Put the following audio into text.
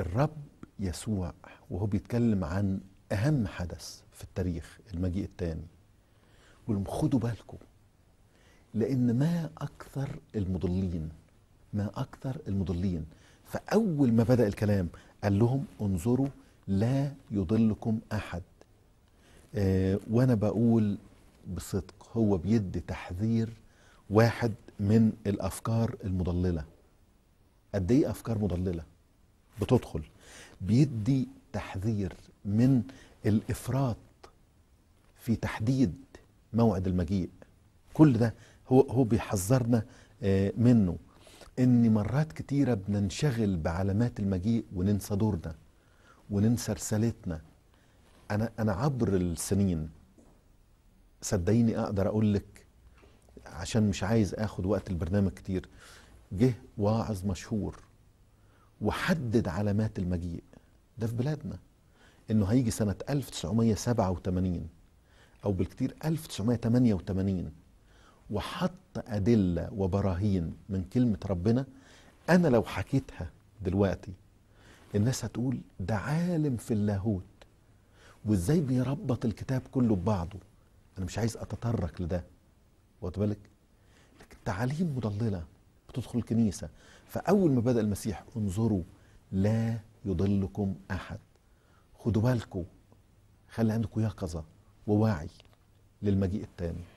الرب يسوع وهو بيتكلم عن أهم حدث في التاريخ المجيء الثاني يقول خدوا بالكم لأن ما أكثر المضلين ما أكثر المضلين فأول ما بدأ الكلام قال لهم انظروا لا يضلكم أحد آه وأنا بقول بصدق هو بيدي تحذير واحد من الأفكار المضللة قد إيه أفكار مضللة بتدخل بيدي تحذير من الافراط في تحديد موعد المجيء كل ده هو هو بيحذرنا آه، منه ان مرات كتيره بننشغل بعلامات المجيء وننسى دورنا وننسى رسالتنا انا انا عبر السنين صدقيني اقدر اقول لك عشان مش عايز اخد وقت البرنامج كتير جه واعظ مشهور وحدد علامات المجيء ده في بلادنا انه هيجي سنة 1987 او بالكتير 1988 وحط أدلة وبراهين من كلمة ربنا أنا لو حكيتها دلوقتي الناس هتقول ده عالم في اللاهوت وازاي بيربط الكتاب كله ببعضه انا مش عايز اتطرق لده واخد بالك تعاليم مضلله وتدخل الكنيسة فأول ما بدأ المسيح انظروا لا يضلكم أحد خدوا بالكم خلي عندكم يقظة ووعي للمجيء الثاني